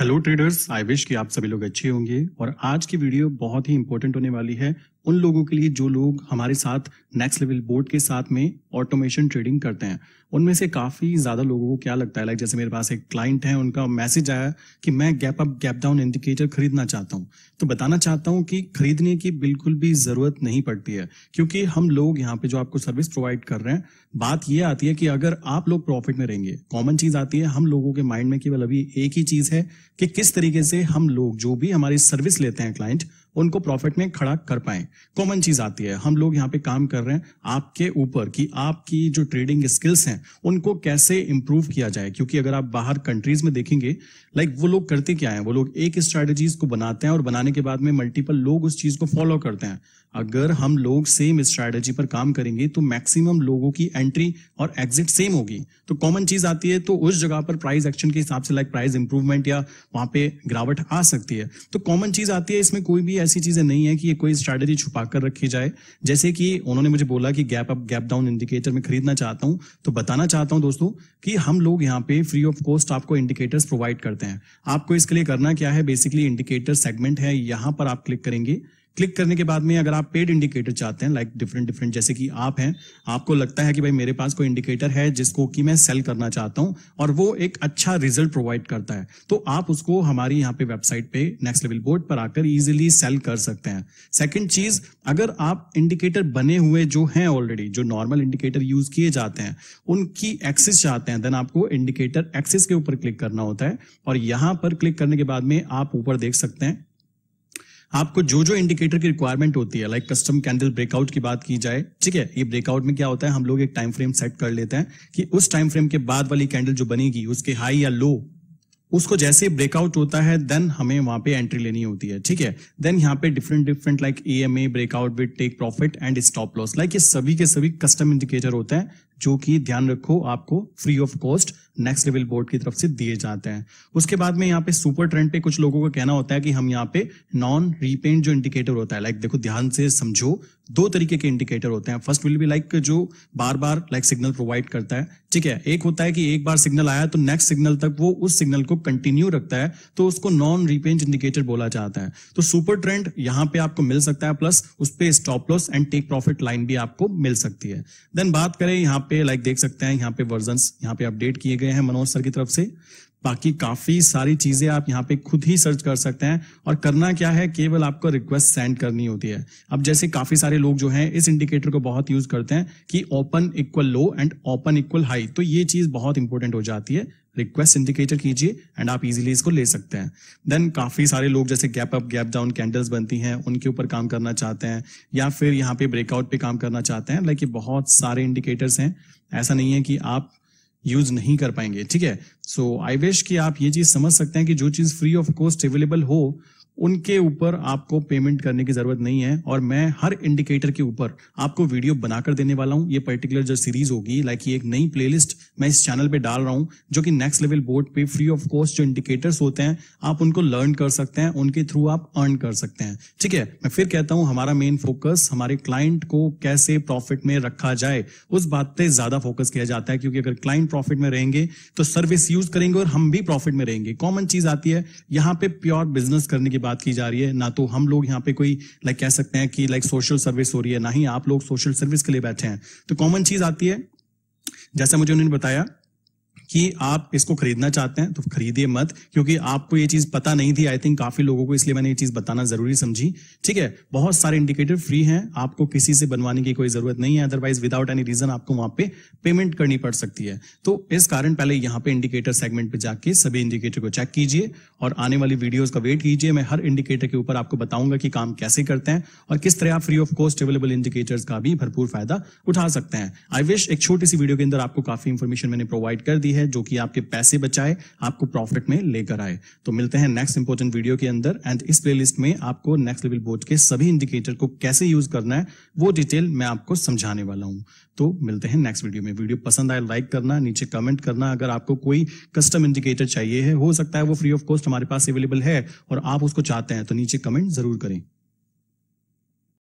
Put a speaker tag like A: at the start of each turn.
A: hello traders I wish कि आप सभी लोग अच्छे होंगे और आज की वीडियो बहुत ही इंपॉर्टेंट होने वाली है उन लोगों के लिए जो लोग हमारे साथ नेक्स्ट लेवल बोर्ड के साथ में ऑटोमेशन ट्रेडिंग करते हैं उनमें से काफ़ी ज़्यादा लोगों को क्या लगता है लाइक जैसे मेरे पास एक क्लाइंट है उनका मैसेज आया कि मैं gap up gap down indicator खरीदना चाहता हूँ तो बताना चाहता हूँ कि खरीदने की बिल्कुल भी ज़रूरत नहीं पड़ती है क्योंकि हम लोग यहाँ पे जो आपको सर्विस प्रोवाइड कर रहे हैं बात यह आती है कि अगर आप लोग प्रॉफिट में रहेंगे कॉमन चीज़ आती है हम लोगों के माइंड में केवल अभी एक ही चीज़ है कि किस तरीके से हम लोग जो भी हमारी सर्विस लेते हैं क्लाइंट उनको प्रॉफिट में खड़ा कर पाए कॉमन चीज आती है हम लोग यहाँ पे काम कर रहे हैं आपके ऊपर कि आपकी जो ट्रेडिंग स्किल्स हैं उनको कैसे इंप्रूव किया जाए क्योंकि अगर आप बाहर कंट्रीज में देखेंगे लाइक वो लोग करते क्या है वो लोग एक स्ट्रेटेजीज को बनाते हैं और बनाने के बाद में मल्टीपल लोग उस चीज को फॉलो करते हैं अगर हम लोग सेम स्ट्रेटेजी पर काम करेंगे तो मैक्सिमम लोगों की एंट्री और एग्जिट सेम होगी तो कॉमन चीज आती है तो उस जगह पर प्राइस एक्शन के हिसाब से लाइक प्राइस इंप्रूवमेंट या वहां पे गिरावट आ सकती है तो कॉमन चीज आती है इसमें कोई भी ऐसी चीजें नहीं है कि ये कोई स्ट्रैटेजी छुपा कर रखी जाए जैसे कि उन्होंने मुझे बोला कि gap up gap down indicator में खरीदना चाहता हूं तो बताना चाहता हूं दोस्तों कि हम लोग यहाँ पे फ्री ऑफ कॉस्ट आपको इंडिकेटर्स प्रोवाइड करते हैं आपको इसके लिए करना क्या है बेसिकली इंडिकेटर सेगमेंट है यहां पर आप क्लिक करेंगे क्लिक करने के बाद में अगर आप पेड इंडिकेटर चाहते हैं लाइक डिफरेंट डिफरेंट जैसे कि आप हैं आपको लगता है कि भाई मेरे पास कोई इंडिकेटर है जिसको कि मैं सेल करना चाहता हूं और वो एक अच्छा रिजल्ट प्रोवाइड करता है तो आप उसको हमारी यहाँ पे वेबसाइट पे नेक्स्ट लेवल बोर्ड पर आकर इजिली सेल कर सकते हैं सेकेंड चीज अगर आप इंडिकेटर बने हुए जो हैं ऑलरेडी जो नॉर्मल इंडिकेटर यूज किए जाते हैं उनकी एक्सेस चाहते हैं देन आपको इंडिकेटर एक्सेस के ऊपर क्लिक करना होता है और यहां पर क्लिक करने के बाद में आप ऊपर देख सकते हैं आपको जो जो इंडिकेटर की रिक्वायरमेंट होती है लाइक कस्टम कैंडल ब्रेकआउट की बात की जाए ठीक है ये ब्रेकआउट में क्या होता है हम लोग एक टाइम फ्रेम सेट कर लेते हैं कि उस टाइम फ्रेम के बाद वाली कैंडल जो बनेगी उसके हाई या लो उसको जैसे ब्रेकआउट होता है देन हमें वहां पे एंट्री लेनी होती है ठीक है देन यहाँ पे different different like E M A breakout with take profit and stop loss like ये सभी के सभी कस्टम इंडिकेटर होते हैं जो कि ध्यान रखो आपको free of cost next level board की तरफ से दिए जाते हैं उसके बाद में यहाँ पे सुपर ट्रेंड पे कुछ लोगों का कहना होता है कि हम यहाँ पे नॉन रीपेंट जो इंडिकेटर होता है लाइक देखो ध्यान से समझो दो तरीके के इंडिकेटर होते हैं फर्स्ट विल बी लाइक जो बार बार लाइक सिग्नल प्रोवाइड करता है ठीक है एक होता है कि एक बार सिग्नल आया तो नेक्स्ट सिग्नल तक वो उस सिग्नल को कंटिन्यू रखता है तो उसको नॉन रीपेंट इंडिकेटर बोला जाता है तो सुपर ट्रेंड यहाँ पे आपको मिल सकता है प्लस उस पर stop loss and take profit line भी आपको मिल सकती है देन बात करें यहाँ पे लाइक देख सकते हैं यहाँ पे वर्जन यहाँ पे अपडेट किए गए हैं मनोज सर की तरफ से बाकी काफी सारी चीजें आप यहाँ पे खुद ही सर्च कर सकते हैं और करना क्या है केवल आपको रिक्वेस्ट सेंड करनी होती है अब जैसे काफी सारे लोग जो हैं इस इंडिकेटर को बहुत यूज करते हैं कि open equal low and open equal high तो ये चीज बहुत इंपॉर्टेंट हो जाती है रिक्वेस्ट इंडिकेटर कीजिए एंड आप इजीली इसको ले सकते हैं देन काफी सारे लोग जैसे gap up gap down candles बनती हैं उनके ऊपर काम करना चाहते हैं या फिर यहाँ पे ब्रेकआउट पे काम करना चाहते हैं लाइक ये बहुत सारे इंडिकेटर्स हैं ऐसा नहीं है कि आप यूज नहीं कर पाएंगे ठीक है सो आई विश कि आप ये चीज समझ सकते हैं कि जो चीज फ्री ऑफ कॉस्ट अवेलेबल हो उनके ऊपर आपको पेमेंट करने की जरूरत नहीं है और मैं हर इंडिकेटर के ऊपर आपको वीडियो बनाकर देने वाला हूं ये पर्टिकुलर जो सीरीज होगी लाइक ये एक नई प्लेलिस्ट मैं इस चैनल पे डाल रहा हूं जो कि नेक्स्ट लेवल बोर्ड पे फ्री ऑफ कॉस्ट जो इंडिकेटर्स होते हैं आप उनको लर्न कर सकते हैं उनके थ्रू आप अर्न कर सकते हैं ठीक है मैं फिर कहता हूं हमारा मेन फोकस हमारे क्लाइंट को कैसे प्रॉफिट में रखा जाए उस बात पर ज्यादा फोकस किया जाता है क्योंकि अगर क्लाइंट प्रॉफिट में रहेंगे तो सर्विस यूज करेंगे और हम भी प्रॉफिट में रहेंगे कॉमन चीज आती है यहाँ पे प्योर बिजनेस करने की बात बात की जा रही है ना तो हम लोग यहाँ पे कोई लाइक कह सकते हैं कि लाइक सोशल सर्विस हो रही है ना ही आप लोग सोशल सर्विस के लिए बैठे हैं तो कॉमन चीज आती है जैसा मुझे उन्होंने बताया कि आप इसको खरीदना चाहते हैं तो खरीदिए मत क्योंकि आपको ये चीज पता नहीं थी आई थिंक काफी लोगों को इसलिए मैंने ये चीज बताना जरूरी समझी ठीक है बहुत सारे इंडिकेटर फ्री हैं आपको किसी से बनवाने की कोई जरूरत नहीं है अदरवाइज विदाउट एनी रीजन आपको वहां पे पेमेंट करनी पड़ सकती है तो इस कारण पहले यहाँ पे इंडिकेटर सेगमेंट पे जाके सभी इंडिकेटर को चेक कीजिए और आने वाली वीडियोज का वेट कीजिए मैं हर इंडिकेटर के ऊपर आपको बताऊंगा कि काम कैसे करते हैं और किस तरह आप free of cost available indicators का भी भरपूर फायदा उठा सकते हैं आई विश एक छोटी सी वीडियो के अंदर आपको काफी इंफॉर्मेशन मैंने प्रोवाइड कर दी है है जो कि आपके पैसे बचाए आपको प्रॉफिट में लेकर आए तो मिलते हैं नेक्स्ट इंपोर्टेंट वीडियो के अंदर एंड इस प्लेलिस्ट में आपको नेक्स्ट लेवल बोर्ड के सभी इंडिकेटर को कैसे यूज करना है वो डिटेल मैं आपको समझाने वाला हूँ तो मिलते हैं नेक्स्ट वीडियो में वीडियो पसंद आए लाइक करना नीचे कमेंट करना अगर आपको कोई कस्टम इंडिकेटर चाहिए है हो सकता है वो फ्री ऑफ कॉस्ट हमारे पास अवेलेबल है और आप उसको चाहते हैं तो नीचे कमेंट जरूर करें